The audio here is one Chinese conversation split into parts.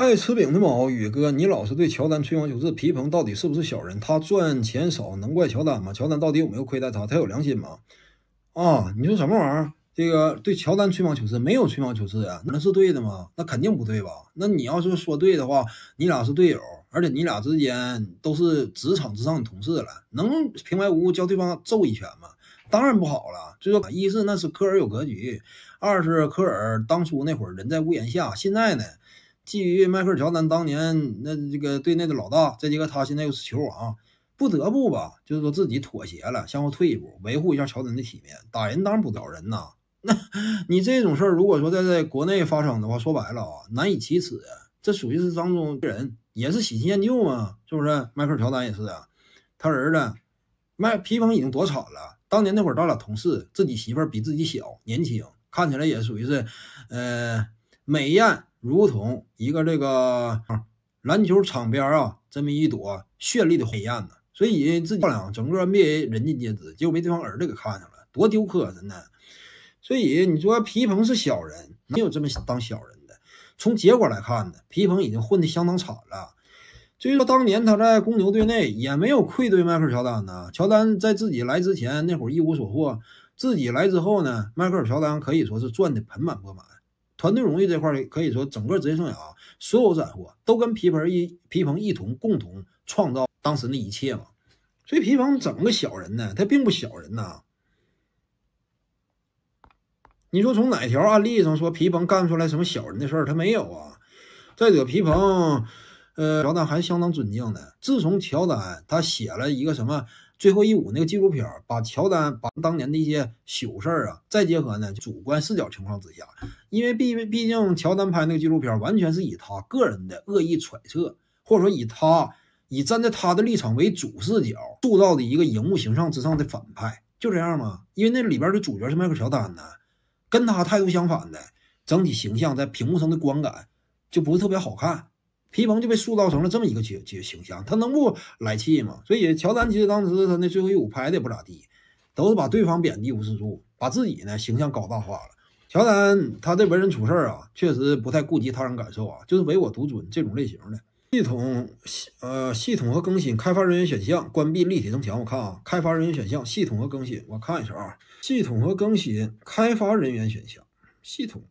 爱吃饼的某宇哥，你老是对乔丹吹毛求疵。皮蓬到底是不是小人？他赚钱少，能怪乔丹吗？乔丹到底有没有亏待他？他有良心吗？啊，你说什么玩意儿？这个对乔丹吹毛求疵，没有吹毛求疵呀，那是对的吗？那肯定不对吧？那你要是说对的话，你俩是队友，而且你俩之间都是职场之上的同事了，能平白无故叫对方揍一拳吗？当然不好了。就说一是那是科尔有格局，二是科尔当初那会儿人在屋檐下，现在呢？基于迈克尔乔丹当年那这个队内的老大，再一个他现在又是球王，不得不吧，就是说自己妥协了，向后退一步，维护一下乔丹的体面。打人当然不打人呐，那你这种事儿如果说在在国内发生的话，说白了啊，难以启齿啊。这属于是当中人也是喜新厌旧嘛，是不是？迈克尔乔丹也是啊，他儿子麦皮蓬已经多惨了。当年那会儿，咱俩同事，自己媳妇儿比自己小，年轻，看起来也属于是，呃。美艳如同一个这个篮球场边啊，这么一朵绚丽的美艳呢。所以自己漂亮，整个灭人尽皆知，结果被对方儿子给看上了，多丢磕碜呢。所以你说皮蓬是小人，没有这么当小人的。从结果来看呢，皮蓬已经混得相当惨了。所以说当年他在公牛队内也没有愧对迈克尔乔丹呢。乔丹在自己来之前那会儿一无所获，自己来之后呢，迈克尔乔丹可以说是赚得盆满钵满。团队荣誉这块可以说整个职业生涯所有斩获都跟皮蓬一皮蓬一同共同创造当时的一切嘛。所以皮蓬怎么个小人呢？他并不小人呐。你说从哪条案例上说皮蓬干出来什么小人的事儿？他没有啊。再者，皮蓬，呃，乔丹还相当尊敬的。自从乔丹他写了一个什么？最后一舞那个纪录片儿，把乔丹把当年的一些糗事儿啊，再结合呢主观视角情况之下，因为毕毕竟乔丹拍那个纪录片儿，完全是以他个人的恶意揣测，或者说以他以站在他的立场为主视角塑造的一个荧幕形象之上的反派，就这样嘛。因为那里边的主角是迈克乔丹呢，跟他态度相反的，整体形象在屏幕上的观感就不是特别好看。皮蓬就被塑造成了这么一个角角形象，他能不来气吗？所以乔丹其实当时他那最后一舞拍的也不咋地，都是把对方贬低、无视住，把自己呢形象搞大化了。乔丹他这为人处事啊，确实不太顾及他人感受啊，就是唯我独尊这种类型的。系统呃，系统和更新，开发人员选项，关闭立体增强。我看啊，开发人员选项，系统和更新，我看一下啊，系统和更新，开发人员选项，系统。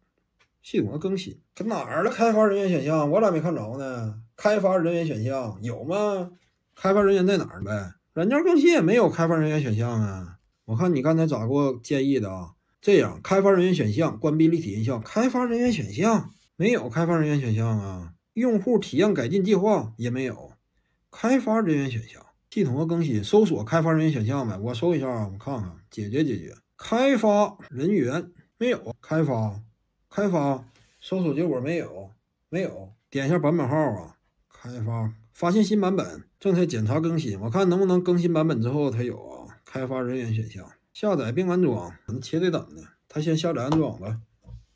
系统的更新，搁哪儿的开发人员选项我咋没看着呢？开发人员选项有吗？开发人员在哪儿呗？软件更新也没有开发人员选项啊！我看你刚才咋给我建议的啊？这样，开发人员选项关闭立体音效。开发人员选项没有开发人员选项啊？用户体验改进计划也没有开发人员选项。系统的更新，搜索开发人员选项呗，我搜一下，我看看，解决解决。开发人员没有开发。开发搜索结果没有，没有点一下版本号啊。开发发现新版本，正在检查更新。我看能不能更新版本之后它有啊。开发人员选项，下载并安装。那且得等呢？他先下载安装吧，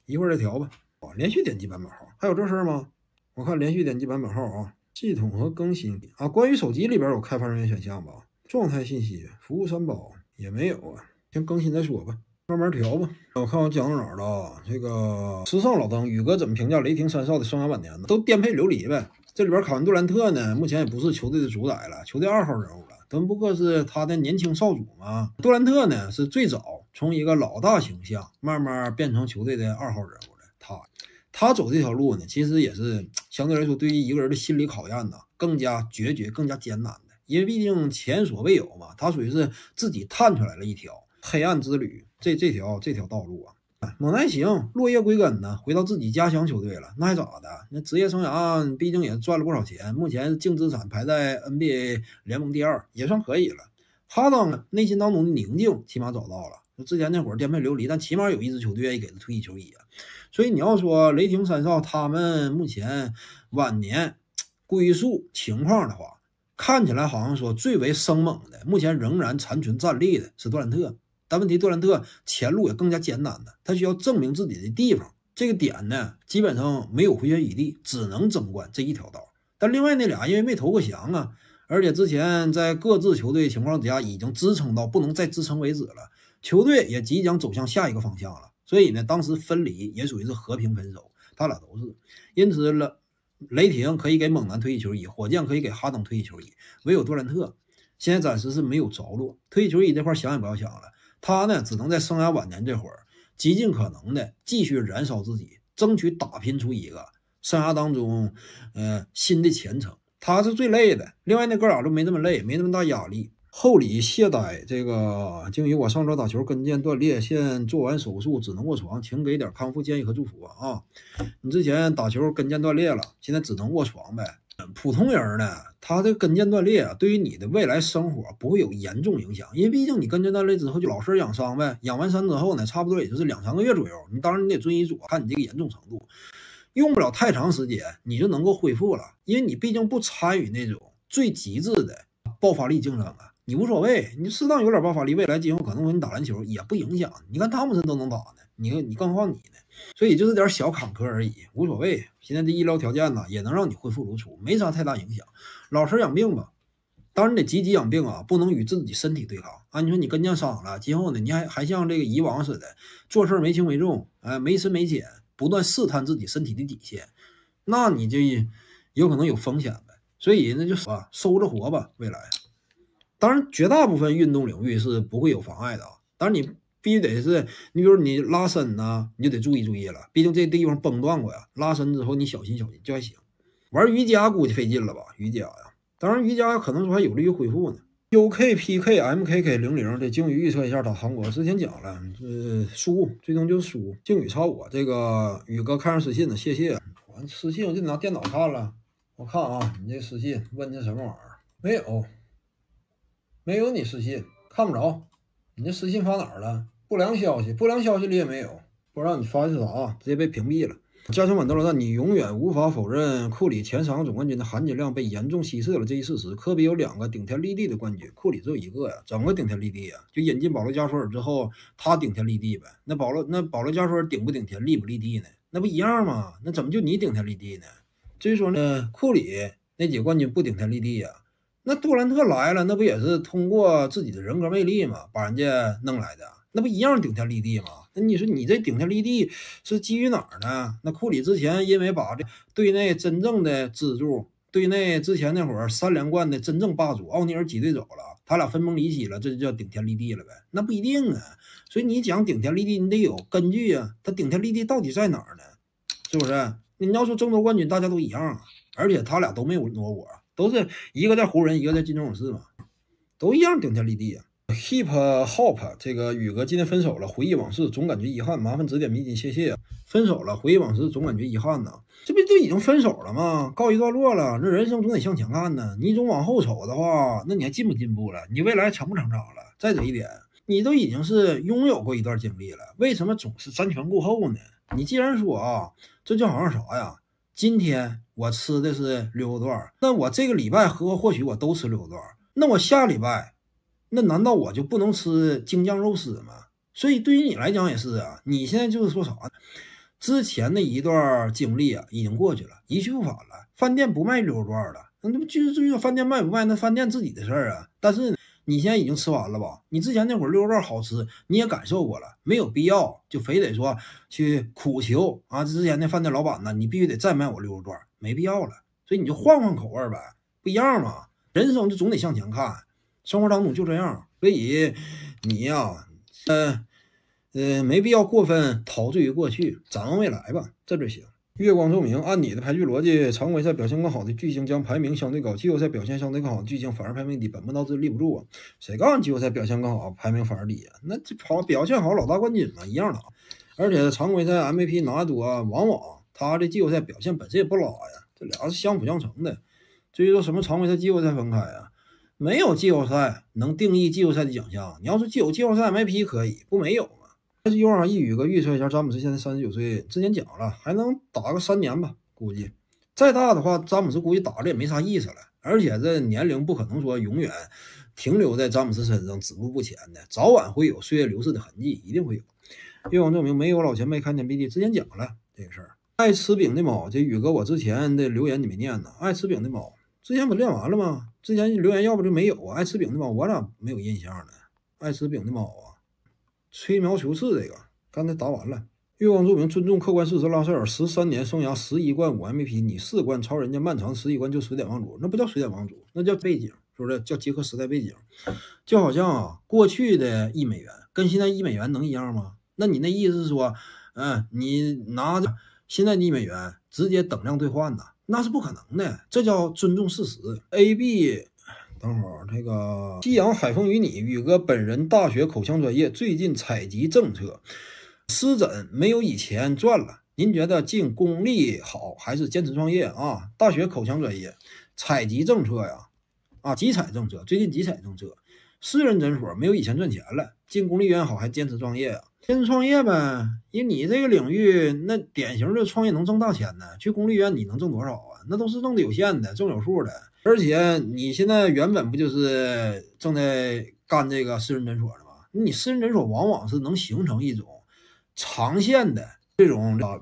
一会儿再调吧。哦，连续点击版本号，还有这事儿吗？我看连续点击版本号啊，系统和更新啊，关于手机里边有开发人员选项吧？状态信息、服务三包也没有啊，先更新再说吧。慢慢调吧。我看我讲到哪儿了。这个时尚老登宇哥怎么评价雷霆三少的生涯晚年呢？都颠沛流离呗。这里边考文杜兰特呢，目前也不是球队的主宰了，球队二号人物了。都不过是他的年轻少主嘛。杜兰特呢，是最早从一个老大形象慢慢变成球队的二号人物的。他他走这条路呢，其实也是 相对来说，对于一个人的心理考验呢，更加决绝，更加艰难的。因为毕竟前所未有嘛，他属于是自己探出来了一条。黑暗之旅，这这条这条道路啊，猛男行落叶归根呢，回到自己家乡球队了，那还咋的？那职业生涯毕竟也赚了不少钱，目前净资产排在 NBA 联盟第二，也算可以了。哈登内心当中的宁静起码找到了，就之前那会儿颠沛流离，但起码有一支球队愿意给他退役球衣啊。所以你要说雷霆三少他们目前晚年归宿情况的话，看起来好像说最为生猛的，目前仍然残存战力的是杜兰特。但问题，杜兰特前路也更加艰难的，他需要证明自己的地方，这个点呢，基本上没有回旋余地，只能争冠这一条道。但另外那俩因为没投过降啊，而且之前在各自球队情况之下已经支撑到不能再支撑为止了，球队也即将走向下一个方向了。所以呢，当时分离也属于是和平分手，他俩都是。因此，了，雷霆可以给猛男退役球衣，火箭可以给哈登退役球衣，唯有杜兰特现在暂时是没有着落，退役球衣这块想也不要想了。他呢，只能在生涯晚年这会儿，极尽可能的继续燃烧自己，争取打拼出一个生涯当中，呃，新的前程。他是最累的，另外那哥俩都没那么累，没那么大压力。厚礼懈怠，这个静于我上周打球跟腱断裂，现做完手术，只能卧床，请给点康复建议和祝福啊！啊，你之前打球跟腱断裂了，现在只能卧床呗。普通人呢，他的跟腱断裂啊，对于你的未来生活不会有严重影响，因为毕竟你跟腱断裂之后就老实养伤呗，养完伤之后呢，差不多也就是两三个月左右，你当然你得遵医嘱，看你这个严重程度，用不了太长时间你就能够恢复了，因为你毕竟不参与那种最极致的爆发力竞争啊。你无所谓，你适当有点爆发力。未来今后可能给你打篮球也不影响。你看汤普森都能打呢，你看你更何况你呢？所以就是点小坎坷而已，无所谓。现在的医疗条件呢，也能让你恢复如初，没啥太大影响。老实养病吧，当然得积极养病啊，不能与自己身体对抗啊。你说你跟腱伤了，今后呢，你还还像这个以往似的做事没轻没重，哎，没深没减，不断试探自己身体的底线，那你就有可能有风险呗。所以那就吧，收着活吧，未来。当然，绝大部分运动领域是不会有妨碍的啊。但是你必须得是，你比如你拉伸呢，你就得注意注意了，毕竟这地方崩断过呀。拉伸之后你小心小心就还行。玩瑜伽估计费劲了吧？瑜伽呀，当然瑜伽可能说还有利于恢复呢。U K P K M K K 零零，这靖宇预测一下，到韩国之前讲了，是输，最终就输。静宇超我，这个宇哥看上私信了，谢谢。私信我就拿电脑看了，我看啊，你这私信问的什么玩意儿？没有。没有你私信看不着，你那私信发哪儿了？不良消息，不良消息里也没有，不知道你发的是啥，直接被屏蔽了。加强版德罗赞，你永远无法否认库里前三个总冠军的含金量被严重稀释了这一事实。科比有两个顶天立地的冠军，库里只有一个呀，怎么顶天立地呀？就引进保罗加索尔之后，他顶天立地呗。那保罗，那保罗加索尔顶不顶天立不立地呢？那不一样吗？那怎么就你顶天立地呢？所以说呢，库里那几个冠军不顶天立地呀？那杜兰特来了，那不也是通过自己的人格魅力嘛，把人家弄来的，那不一样顶天立地吗？那你说你这顶天立地是基于哪儿呢？那库里之前因为把这队内真正的支柱，队内之前那会儿三连冠的真正霸主奥尼尔挤兑走了，他俩分崩离析了，这就叫顶天立地了呗？那不一定啊。所以你讲顶天立地，你得有根据啊。他顶天立地到底在哪儿呢？是不是？你要说争夺冠军，大家都一样啊，而且他俩都没有挪过。都是一个在湖人，一个在金州勇士嘛，都一样顶天立地啊。h i p Hop，这个宇哥今天分手了，回忆往事总感觉遗憾，麻烦指点迷津，谢谢。分手了，回忆往事总感觉遗憾呢，这不都已经分手了吗？告一段落了，那人生总得向前看呢。你总往后瞅的话，那你还进不进步了？你未来成不成长了？再者一点，你都已经是拥有过一段经历了，为什么总是瞻前顾后呢？你既然说啊，这就好像啥呀？今天我吃的是溜肉段儿，那我这个礼拜和或许我都吃溜肉段儿，那我下礼拜，那难道我就不能吃京酱肉丝吗？所以对于你来讲也是啊，你现在就是说啥，之前的一段经历啊已经过去了，一去不返了。饭店不卖溜肉段儿了，那不就是就是饭店卖不卖那饭店自己的事儿啊？但是。你现在已经吃完了吧？你之前那会溜肉段好吃，你也感受过了，没有必要就非得说去苦求啊！之前那饭店老板呢，你必须得再卖我溜肉段，没必要了。所以你就换换口味呗，不一样嘛。人生就总得向前看，生活当中就这样。所以你呀，嗯，呃，没必要过分陶醉于过去，展望未来吧，这就行。月光注明：按你的排序逻辑，常规赛表现更好的巨星将排名相对高；季后赛表现相对更好的巨星反而排名低，本末倒置立不住啊！谁告诉你季后赛表现更好，排名反而低啊？那这跑表现好老大冠军嘛，一样的。而且常规赛 MVP 拿多，往往他的季后赛表现本身也不拉呀，这俩是相辅相成的。至于说什么常规赛、季后赛分开啊，没有季后赛能定义季后赛的奖项。你要是既有季后赛 MVP 可以，不没有？但是用上一宇哥预测一下，詹姆斯现在三十九岁，之前讲了还能打个三年吧，估计再大的话，詹姆斯估计打了也没啥意思了。而且这年龄不可能说永远停留在詹姆斯身上止步不前的，早晚会有岁月流逝的痕迹，一定会有。月光证明没有老前辈看见辟地，之前讲了这个事儿。爱吃饼的猫，这宇哥我之前的留言你没念呢。爱吃饼的猫之前不练完了吗？之前留言要不就没有。爱吃饼的猫，我咋没有印象呢？爱吃饼的猫啊。吹毛求疵，这个刚才答完了。月光注明尊重客观事实，拉塞尔十三年生涯十一冠五 MVP，你四冠超人家漫长，十一冠就水点王主，那不叫水点王主，那叫背景，是不是？叫结合时代背景，就好像啊，过去的一美元跟现在一美元能一样吗？那你那意思是说，嗯，你拿着现在的一美元直接等量兑换呢？那是不可能的，这叫尊重事实。A B。等会儿，这个夕阳海风与你宇哥本人大学口腔专业，最近采集政策，湿疹没有以前赚了，您觉得进公立好还是坚持创业啊？大学口腔专业，采集政策呀，啊，集采政策，最近集采政策。私人诊所没有以前赚钱了，进公立医院好还坚持创业啊？坚持创业呗，因为你这个领域那典型的创业能挣大钱呢。去公立医院你能挣多少啊？那都是挣的有限的，挣有数的。而且你现在原本不就是正在干这个私人诊所的吗？你私人诊所往往是能形成一种长线的这种啊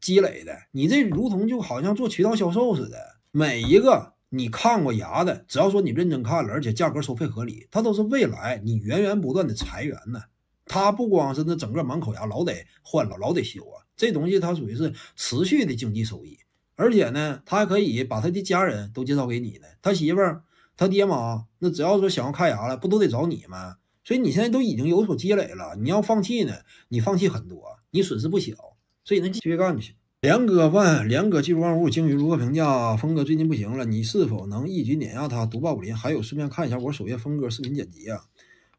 积累的。你这如同就好像做渠道销售似的，每一个。你看过牙的，只要说你认真看了，而且价格收费合理，它都是未来你源源不断的财源呢。他不光是那整个满口牙老得换了，老得修啊，这东西它属于是持续的经济收益，而且呢，他还可以把他的家人都介绍给你呢。他媳妇、他爹妈，那只要说想要看牙了，不都得找你吗？所以你现在都已经有所积累了，你要放弃呢，你放弃很多，你损失不小，所以能继续干就行。梁哥问：梁哥技术万物鲸鱼如何评价？峰哥最近不行了，你是否能一举碾压他，独霸武林？还有，顺便看一下我首页峰哥视频剪辑啊。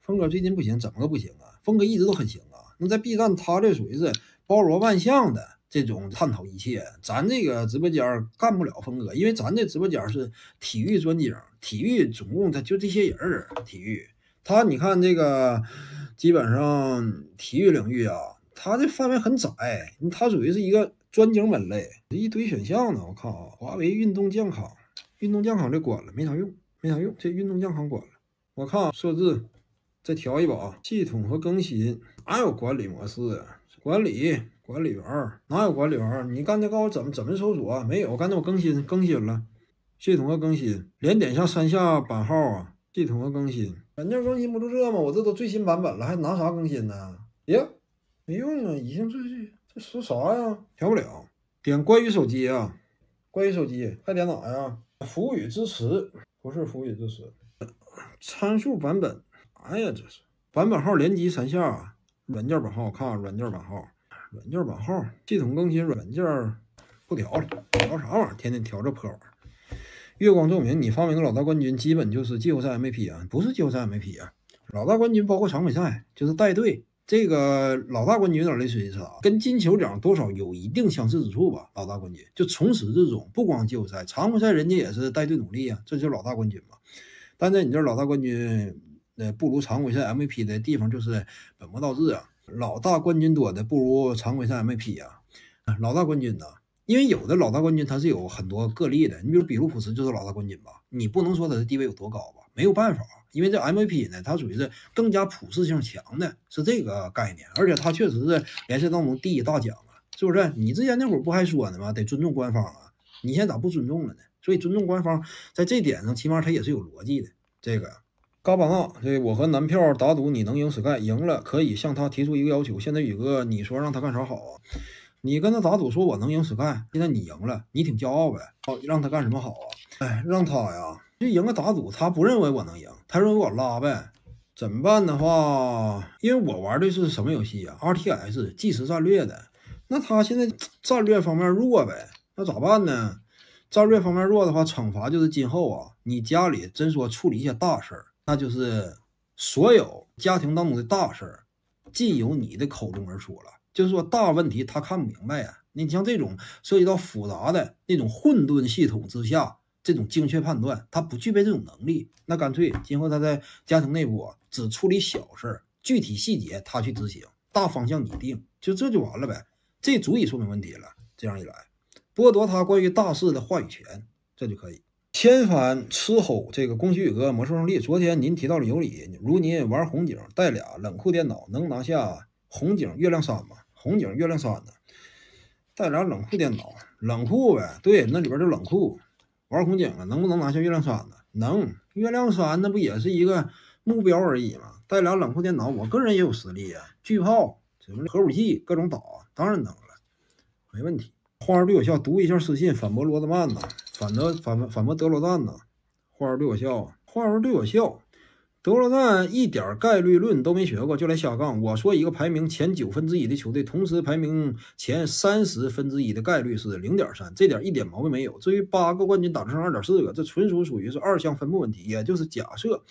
峰哥最近不行，怎么个不行啊？峰哥一直都很行啊。那在 B 站，他这属于是包罗万象的这种探讨一切。咱这个直播间干不了峰哥，因为咱这直播间是体育专精，体育总共他就这些人儿。体育，他你看这个，基本上体育领域啊，他这范围很窄，他属于是一个。专精门类这一堆选项呢，我靠啊！华为运动健康，运动健康这管了，没啥用，没啥用，这运动健康管了。我靠，设置再调一把，系统和更新哪有管理模式啊？管理管理员哪有管理员？你刚才告诉我怎么怎么搜索，没有。刚才我更新更新了，系统和更新连点一下三下版号啊。系统和更新软件更新不就这吗？我这都最新版本了，还拿啥更新呢？呀，没用啊，已经最。这说啥呀？调不了，点关于手机啊，关于手机，还点哪呀？服务与支持不是服务与支持，参数版本，哎呀，这是版本号，连击三下，软件版号，看软件版号，软件版号，系统更新，软件不调了，调啥玩意儿？天天调这破玩意儿。月光照明，你发明老大冠军，基本就是季后赛没 P 啊，不是季后赛没 P 啊，老大冠军包括常规赛，就是带队。这个老大冠军有点类似于啥，跟金球奖多少有一定相似之处吧。老大冠军就从始至终，不光季后赛、常规赛，人家也是带队努力啊，这就是老大冠军嘛。但在你这儿，老大冠军呃不如常规赛 MVP 的地方就是本末倒置啊。老大冠军多的不如常规赛 MVP 呀。老大冠军呢，因为有的老大冠军他是有很多个例的，你比如比卢普斯就是老大冠军吧，你不能说他的地位有多高吧。没有办法，因为这 MVP 呢，它属于是更加普适性强的，是这个概念，而且它确实是联赛当中第一大奖啊，是不是？你之前那会儿不还说呢吗？得尊重官方啊，你现在咋不尊重了呢？所以尊重官方，在这点上，起码它也是有逻辑的。这个，嘎巴纳，对，我和男票打赌，你能赢 Sky，赢了可以向他提出一个要求。现在宇哥，你说让他干啥好啊？你跟他打赌说我能赢 Sky，现在你赢了，你挺骄傲呗？好，让他干什么好啊？哎，让他呀。就赢个打赌，他不认为我能赢，他认为我拉呗，怎么办的话？因为我玩的是什么游戏啊 r T S 即时战略的，那他现在战略方面弱呗，那咋办呢？战略方面弱的话，惩罚就是今后啊，你家里真说处理一些大事儿，那就是所有家庭当中的大事儿，尽由你的口中而出了，就是说大问题他看不明白呀。你像这种涉及到复杂的那种混沌系统之下。这种精确判断，他不具备这种能力，那干脆今后他在家庭内部啊，只处理小事，具体细节他去执行，大方向你定，就这就完了呗，这足以说明问题了。这样一来，剥夺他关于大事的话语权，这就可以。千帆吃吼，这个恭喜宇哥魔兽胜利。昨天您提到了有理，如您玩红警带俩冷酷电脑，能拿下红警月亮山吗？红警月亮山呢？带俩冷酷电脑，冷酷呗，对，那里边就冷酷。玩空警啊，能不能拿下月亮山呢？能，月亮山那不也是一个目标而已吗？带俩冷酷电脑，我个人也有实力啊，巨炮，什么核武器，各种打，当然能了，没问题。花儿对我笑，读一下私信反驳罗德曼呐，反德反反驳德罗赞呐。花儿对我笑，花儿对我笑。德罗赞一点概率论都没学过就来瞎杠。我说一个排名前九分之一的球队，同时排名前三十分之一的概率是零点三，这点一点毛病没有。至于八个冠军打成二点四个，这纯属属于是二项分布问题，也就是假设。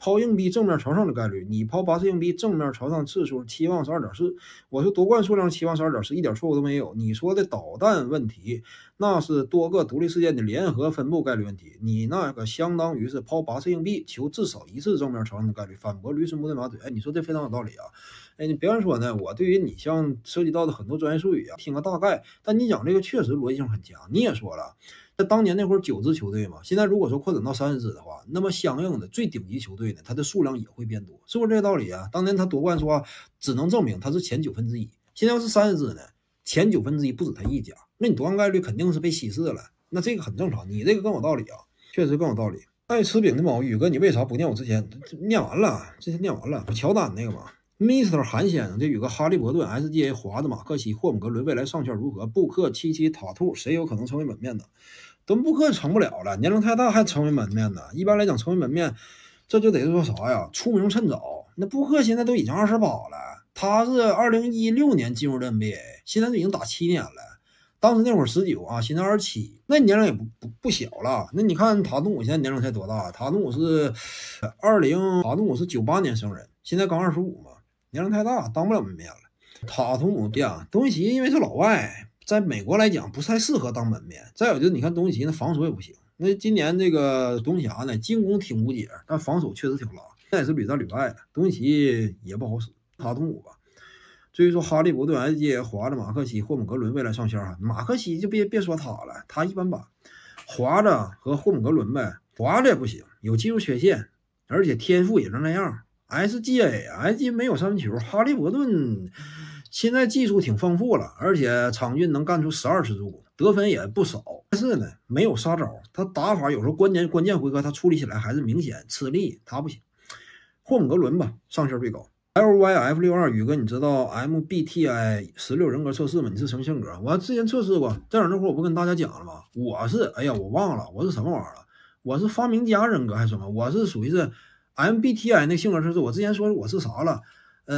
抛硬币正面朝上的概率，你抛八次硬币正面朝上次数期望是二点四，我说夺冠数量期望是二点四，一点错误都没有。你说的导弹问题，那是多个独立事件的联合分布概率问题。你那个相当于是抛八次硬币，求至少一次正面朝上的概率。反驳驴唇不对马嘴，哎，你说这非常有道理啊。哎，别人说呢，我对于你像涉及到的很多专业术语啊，听个大概。但你讲这个确实逻辑性很强。你也说了。当年那会儿九支球队嘛，现在如果说扩展到三十支的话，那么相应的最顶级球队呢，它的数量也会变多，是不是这个道理啊？当年他夺冠说只能证明他是前九分之一，现在要是三十支呢，前九分之一不止他一家，那你夺冠概率肯定是被稀释了，那这个很正常。你这个更有道理啊，确实更有道理。爱吃饼的毛宇哥，你为啥不念我之前念完了？之前念完了，乔丹那个嘛，Mr. 韩先生，这宇哥，哈利伯顿、SGA、华子、马克西、霍姆格伦，未来上圈如何？布克、七七、塔兔，谁有可能成为门面的？跟布克成不了了，年龄太大还成为门面呢。一般来讲，成为门面这就得说啥呀？出名趁早。那布克现在都已经二十八了，他是二零一六年进入的 NBA，现在都已经打七年了。当时那会儿十九啊，现在二十七，那年龄也不不不小了。那你看塔图姆现在年龄才多大？塔图姆是二零，塔图姆是九八年生人，现在刚二十五嘛，年龄太大，当不了门面了。塔图姆呀，东契奇因为是老外。在美国来讲，不太适合当门面。再有就是，你看东契那防守也不行。那今年这个东峡呢，进攻挺无解，但防守确实挺拉。现在也是屡战屡败，东契也不好使。他五我，至于说哈利伯顿、S a 华子、马克西、霍姆格伦未来上线儿，马克西就别别说他了，他一般般。华子和霍姆格伦呗，华子也不行，有技术缺陷，而且天赋也就那样。S G A S G 没有三分球，哈利伯顿。现在技术挺丰富了，而且场均能干出十二次助攻，得分也不少。但是呢，没有杀招，他打法有时候关键关键回合他处理起来还是明显吃力，他不行。霍姆格伦吧，上限最高。L Y F 六二，宇哥，你知道 M B T I 十六人格测试吗？你是什么性格？我之前测试过，在场那会儿我不跟大家讲了吗？我是，哎呀，我忘了，我是什么玩意儿了？我是发明家人格还是什么？我是属于是 M B T I 那性格测试，我之前说我是啥了？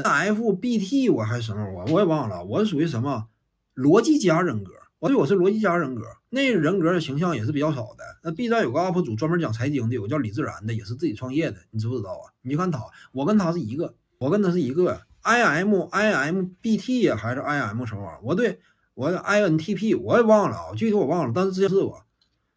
n F B T 我还是什么我我也忘了，我是属于什么逻辑加人格，我对我是逻辑加人格，那人格的形象也是比较少的。那 B 站有个 UP 主专门讲财经的，有个叫李自然的，也是自己创业的，你知不知道啊？你就看他，我跟他是一个，我跟他是一个 I M I M B T 还是 I M 什么玩意儿？我对我 I N T P 我也忘了啊，具体我忘了，但是之前是我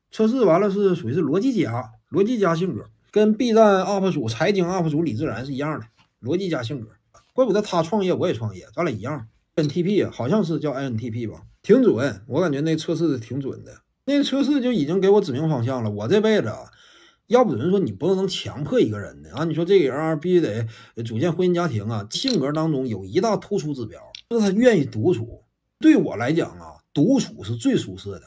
测试完了是属于是逻辑加逻辑加性格，跟 B 站 UP 主财经 UP 主李自然是一样的逻辑加性格。怪不得他创业，我也创业，咱俩一样。N T P 好像是叫 i N T P 吧，挺准。我感觉那测试挺准的，那测试就已经给我指明方向了。我这辈子，啊，要不有人说你不能强迫一个人的啊？你说这个人啊必须得组建婚姻家庭啊，性格当中有一大突出指标，就是他愿意独处。对我来讲啊，独处是最舒适的。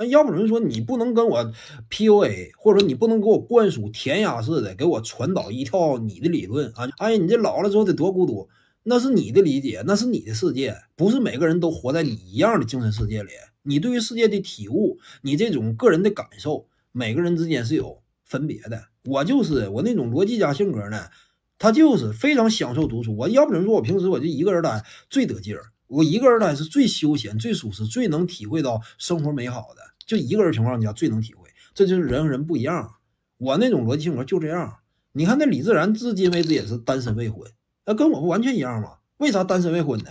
那要不然说你不能跟我 PUA，或者说你不能给我灌输填鸭式的，给我传导一套你的理论啊！哎，你这老了之后得多孤独，那是你的理解，那是你的世界，不是每个人都活在你一样的精神世界里。你对于世界的体悟，你这种个人的感受，每个人之间是有分别的。我就是我那种逻辑家性格呢，他就是非常享受读书。我要不怎说，我平时我就一个人待最得劲儿。我一个人呢，是最休闲、最舒适、最能体会到生活美好的，就一个人情况，下最能体会。这就是人和人不一样。我那种逻辑性格就这样。你看那李自然，至今为止也是单身未婚，那跟我不完全一样吗？为啥单身未婚呢？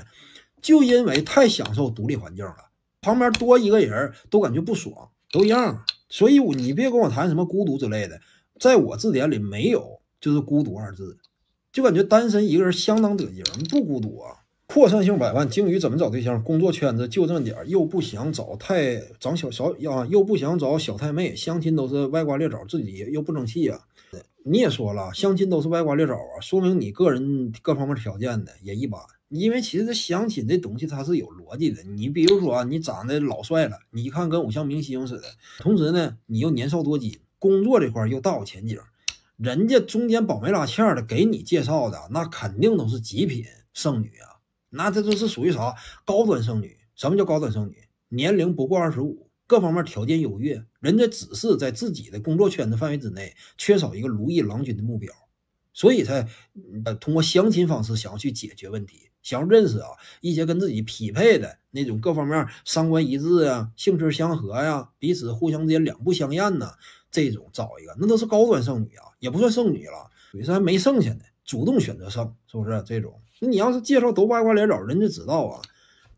就因为太享受独立环境了，旁边多一个人都感觉不爽，都一样。所以你别跟我谈什么孤独之类的，在我字典里没有“就是孤独”二字，就感觉单身一个人相当得劲，不孤独啊。扩散性百万鲸鱼怎么找对象？工作圈子就这么点儿，又不想找太长小小啊，又不想找小太妹。相亲都是歪瓜裂枣，自己又不争气啊。你也说了，相亲都是歪瓜裂枣啊，说明你个人各方面条件呢也一般。因为其实相亲这东西它是有逻辑的。你比如说啊，你长得老帅了，你一看跟偶像明星似的，同时呢，你又年少多金，工作这块又大有前景，人家中间保媒拉纤的给你介绍的那肯定都是极品剩女啊。那这都是属于啥高端剩女？什么叫高端剩女？年龄不过二十五，各方面条件优越，人家只是在自己的工作圈子范围之内缺少一个如意郎君的目标，所以才通过相亲方式想要去解决问题，想要认识啊一些跟自己匹配的那种各方面三观一致啊、兴趣相合呀、彼此互相之间两不相厌呐这种找一个，那都是高端剩女啊，也不算剩女了，属于是还没剩下呢，主动选择剩，是不是这种？那你要是介绍都歪瓜裂枣，人家知道啊。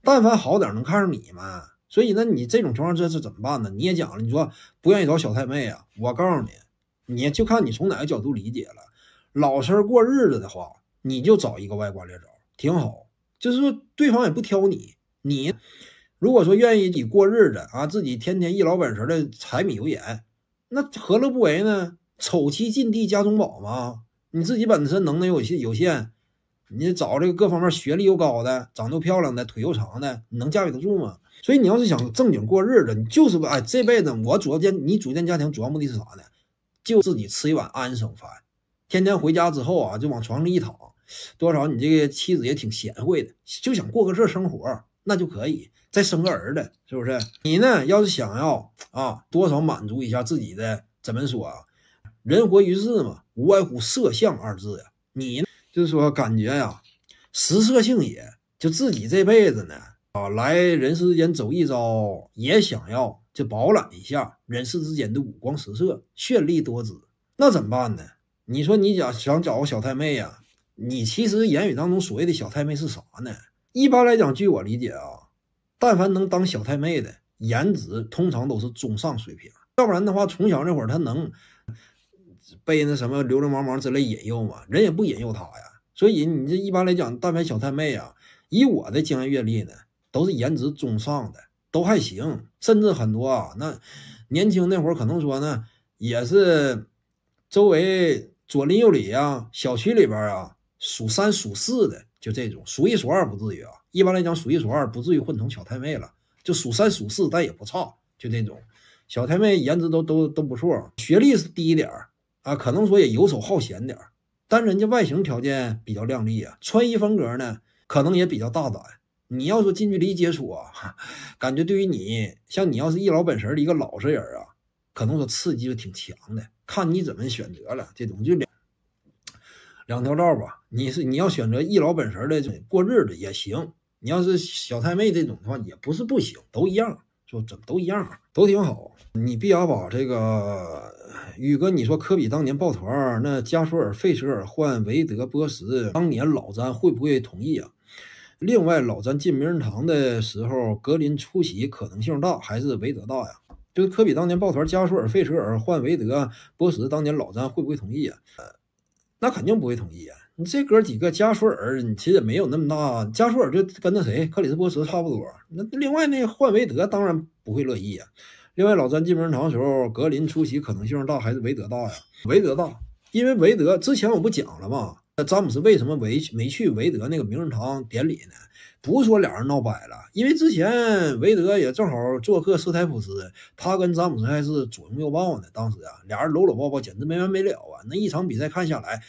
但凡好点儿，能看上你吗？所以，那你这种情况这是怎么办呢？你也讲了，你说不愿意找小太妹啊？我告诉你，你就看你从哪个角度理解了。老实过日子的话，你就找一个歪瓜裂枣挺好。就是说，对方也不挑你。你如果说愿意你过日子啊，自己天天一老本事的柴米油盐，那何乐不为呢？丑妻近地家中宝嘛，你自己本身能耐有限有限。你找这个各方面学历又高的，长得又漂亮的，腿又长的，你能驾驭得住吗？所以你要是想正经过日子，你就是不哎，这辈子我组建你组建家庭主要目的是啥呢？就自己吃一碗安生饭，天天回家之后啊，就往床上一躺，多少你这个妻子也挺贤惠的，就想过个这生活，那就可以再生个儿子，是不是？你呢，要是想要啊，多少满足一下自己的，怎么说啊？人活于世嘛，无外乎色相二字呀，你呢？就是说感觉呀，食色性也就自己这辈子呢啊，来人世间走一遭，也想要就饱览一下人世之间的五光十色、绚丽多姿。那怎么办呢？你说你想想找个小太妹呀？你其实言语当中所谓的小太妹是啥呢？一般来讲，据我理解啊，但凡能当小太妹的，颜值通常都是中上水平，要不然的话，从小那会儿他能被那什么流流氓氓之类引诱吗？人也不引诱他呀。所以你这一般来讲，但凡小太妹啊，以我的经验阅历呢，都是颜值中上的，都还行，甚至很多啊，那年轻那会儿可能说呢，也是周围左邻右里啊，小区里边啊，数三数四的，就这种数一数二不至于啊。一般来讲，数一数二不至于混成小太妹了，就数三数四，但也不差，就这种小太妹颜值都都都不错，学历是低一点啊，可能说也游手好闲点但人家外形条件比较靓丽啊，穿衣风格呢可能也比较大胆。你要说近距离接触啊，感觉对于你，像你要是一老本神的一个老实人啊，可能说刺激就挺强的。看你怎么选择了，这种就两两条道吧。你是你要选择一老本神的过日子也行，你要是小太妹这种的话也不是不行，都一样。说，么都一样，都挺好。你毕亚宝这个宇哥，你说科比当年抱团儿，那加索尔、费舍尔换韦德、波什，当年老詹会不会同意啊？另外，老詹进名人堂的时候，格林出席可能性大还是韦德大呀？就是科比当年抱团加索尔、费舍尔换韦德、波什，当年老詹会不会同意啊？那肯定不会同意啊。你这哥几个，加索尔你其实也没有那么大，加索尔就跟那谁，克里斯波什差不多。那另外呢，换韦德当然不会乐意啊。另外，老詹进名人堂时候，格林出席可能性大还是韦德大呀？韦德大，因为韦德之前我不讲了吗？詹姆斯为什么韦没去韦德那个名人堂典礼呢？不是说俩人闹掰了，因为之前韦德也正好做客斯台普斯，他跟詹姆斯还是左拥右抱呢。当时啊，俩人搂搂抱抱，简直没完没了啊！那一场比赛看下来。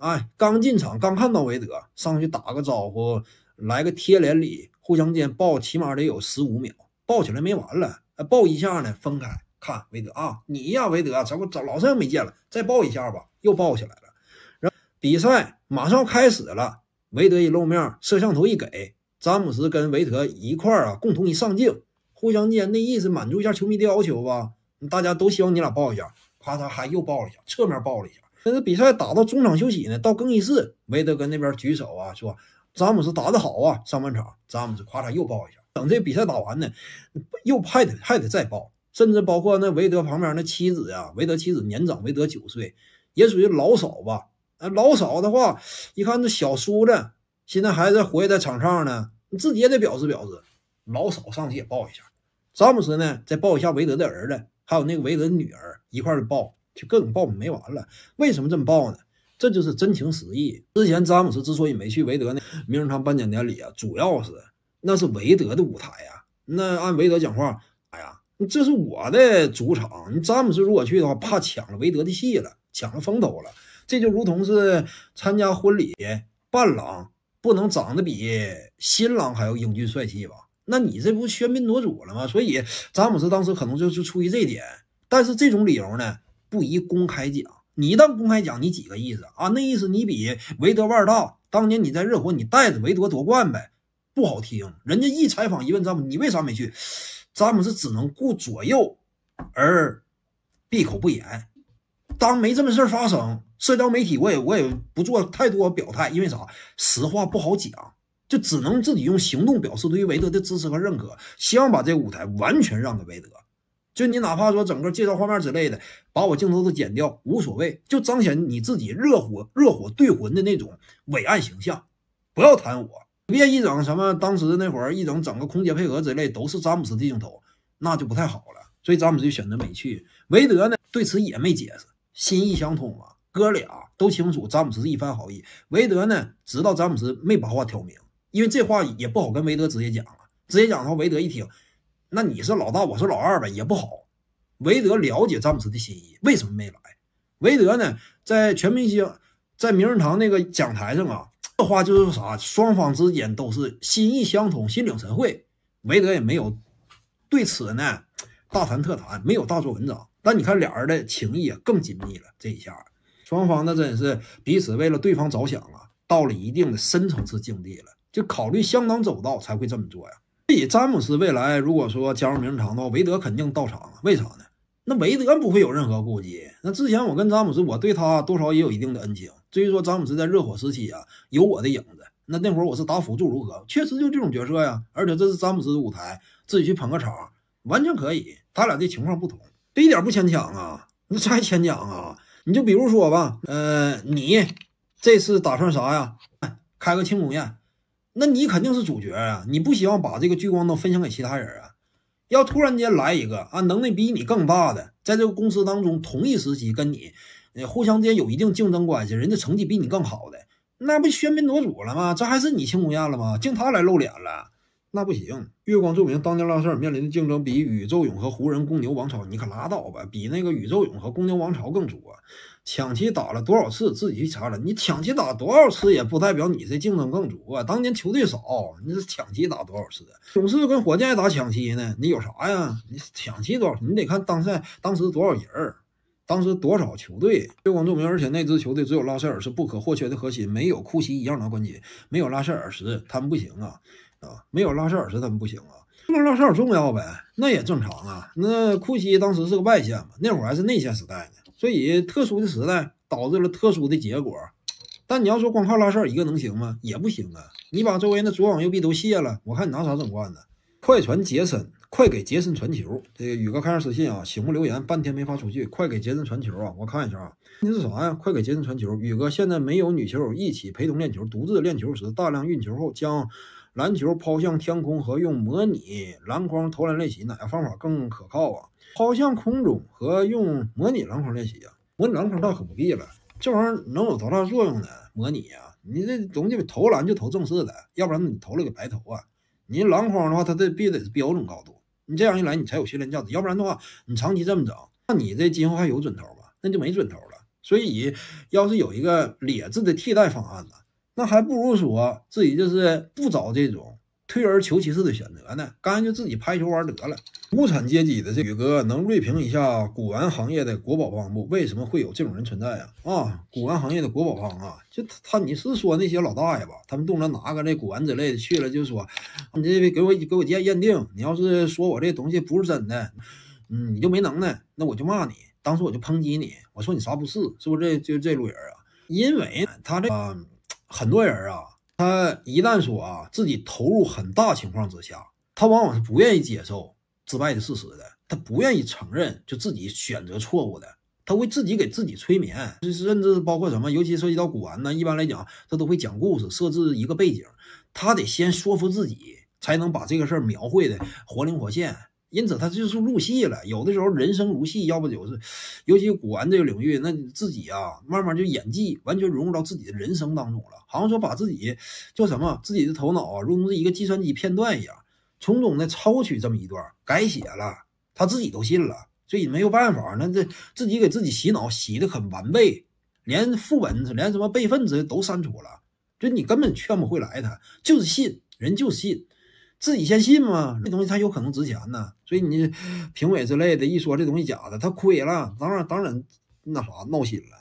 哎，刚进场，刚看到韦德上去打个招呼，来个贴脸礼，互相间抱，起码得有十五秒，抱起来没完了，抱一下呢，分开看韦德啊，你呀韦德，咱早老长时间没见了，再抱一下吧，又抱起来了。然后比赛马上要开始了，韦德一露面，摄像头一给，詹姆斯跟韦德一块儿啊，共同一上镜，互相间那意思满足一下球迷的要求吧，大家都希望你俩抱一下，啪嚓还又抱了一下，侧面抱了一下。但是比赛打到中场休息呢，到更衣室，韦德跟那边举手啊，说詹姆斯打得好啊。上半场詹姆斯夸嚓又抱一下，等这比赛打完呢，又还得还得再抱，甚至包括那韦德旁边那妻子呀，韦德妻子年长韦德九岁，也属于老嫂吧？呃，老嫂的话，一看这小叔子现在还在活跃在场上呢，你自己也得表示表示，老嫂上去也抱一下。詹姆斯呢，再抱一下韦德的儿子，还有那个韦德的女儿一块儿抱。就各种报没完了，为什么这么报呢？这就是真情实意。之前詹姆斯之所以没去韦德呢名人堂颁奖典礼啊，主要是那是韦德的舞台呀。那按韦德讲话，哎呀，这是我的主场。你詹姆斯如果去的话，怕抢了韦德的戏了，抢了风头了。这就如同是参加婚礼伴郎，不能长得比新郎还要英俊帅气吧？那你这不喧宾夺主了吗？所以詹姆斯当时可能就是出于这点。但是这种理由呢？不宜公开讲，你一旦公开讲，你几个意思啊？那意思你比韦德腕儿大？当年你在热火，你带着韦德夺冠呗，不好听。人家一采访一问詹姆斯，你为啥没去？詹姆斯只能顾左右，而闭口不言。当没这么事儿发生，社交媒体我也我也不做太多表态，因为啥？实话不好讲，就只能自己用行动表示对于韦德的支持和认可，希望把这个舞台完全让给韦德。就你哪怕说整个介绍画面之类的，把我镜头都剪掉无所谓，就彰显你自己热火热火队魂的那种伟岸形象。不要谈我，别一整什么当时那会儿一整整个空姐配合之类，都是詹姆斯的镜头，那就不太好了。所以詹姆斯就选择没去。韦德呢对此也没解释，心意相通啊，哥俩都清楚詹姆斯一番好意。韦德呢知道詹姆斯没把话挑明，因为这话也不好跟韦德直接讲了，直接讲的话韦德一听。那你是老大，我是老二呗，也不好。韦德了解詹姆斯的心意，为什么没来？韦德呢，在全明星，在名人堂那个讲台上啊，这话就是啥？双方之间都是心意相通，心领神会。韦德也没有对此呢大谈特谈，没有大做文章。但你看，俩人的情谊啊更紧密了。这一下，双方那真是彼此为了对方着想啊，到了一定的深层次境地了，就考虑相当周到，才会这么做呀。以詹姆斯未来，如果说加入名人堂的话，韦德肯定到场。为啥呢？那韦德不会有任何顾忌。那之前我跟詹姆斯，我对他多少也有一定的恩情。至于说詹姆斯在热火时期啊，有我的影子。那那会儿我是打辅助，如何？确实就这种角色呀。而且这是詹姆斯的舞台，自己去捧个场，完全可以。他俩的情况不同，这一点不牵强啊。那这还牵强啊？你就比如说吧，呃，你这次打算啥呀？开个庆功宴。那你肯定是主角啊，你不希望把这个聚光灯分享给其他人啊？要突然间来一个啊，能力比你更大的，在这个公司当中同一时期跟你，呃，互相之间有一定竞争关系，人家成绩比你更好的，那不喧宾夺主了吗？这还是你庆功宴了吗？净他来露脸了。那不行，月光证明当年拉塞尔面临的竞争比宇宙勇和湖人公牛王朝，你可拉倒吧，比那个宇宙勇和公牛王朝更足啊！抢七打了多少次，自己去查了。你抢七打多少次也不代表你这竞争更足啊！当年球队少，你抢七打多少次？勇士跟火箭还打抢七呢，你有啥呀？你抢七多少？你得看当赛当时多少人儿，当时多少球队。月光证明，而且那支球队只有拉塞尔是不可或缺的核心，没有库奇一样拿冠军，没有拉塞尔时他们不行啊。啊，没有拉塞尔是真不行啊！那拉塞尔重要呗，那也正常啊。那库西当时是个外线嘛，那会儿还是内线时代呢，所以特殊的时代导致了特殊的结果。但你要说光靠拉塞尔一个能行吗？也不行啊！你把周围那左膀右臂都卸了，我看你拿啥整冠呢？快传杰森，快给杰森传球。这个宇哥看下私信啊，醒目留言，半天没发出去。快给杰森传球啊！我看一下啊，那是啥呀？快给杰森传球。宇哥现在没有女球友一起陪同练球，独自练球时大量运球后将。篮球抛向天空和用模拟篮筐投篮练习，哪个方法更可靠啊？抛向空中和用模拟篮筐练习啊？模拟篮筐倒可不必了，这玩意儿能有多大作用呢？模拟呀，你这东西投篮就投正式的，要不然你投了个白投啊。你篮筐的话，它这必须得是标准高度，你这样一来你才有训练价值，要不然的话，你长期这么整，那你这今后还有准头吗？那就没准头了。所以，要是有一个劣质的替代方案呢？那还不如说自己就是不找这种退而求其次的选择呢，干脆就自己拍球玩得了。无产阶级的这宇哥能锐评一下古玩行业的国宝帮不？为什么会有这种人存在啊？啊，古玩行业的国宝帮啊，就他，你是说那些老大爷吧？他们动辄拿个那古玩之类的去了，就说你这给我给我鉴鉴定，你要是说我这东西不是真的，嗯，你就没能耐，那我就骂你，当时我就抨击你，我说你啥不是？是不是这就这路人啊？因为他这。很多人啊，他一旦说啊自己投入很大情况之下，他往往是不愿意接受失败的事实的，他不愿意承认就自己选择错误的，他会自己给自己催眠，就是甚至包括什么，尤其涉及到古玩呢，一般来讲他都会讲故事，设置一个背景，他得先说服自己，才能把这个事儿描绘的活灵活现。因此，他就是入戏了。有的时候，人生如戏，要不就是，尤其古玩这个领域，那自己啊，慢慢就演技完全融入到自己的人生当中了，好像说把自己叫什么自己的头脑啊，融入一个计算机片段一样，从中呢抽取这么一段，改写了，他自己都信了。所以没有办法，那这自己给自己洗脑洗的很完备，连副本、连什么备份之类都删除了，就你根本劝不回来，他就是信，人就是信。自己先信嘛，这东西它有可能值钱呢，所以你评委之类的一说这东西假的，他亏了，当然当然那啥闹心了。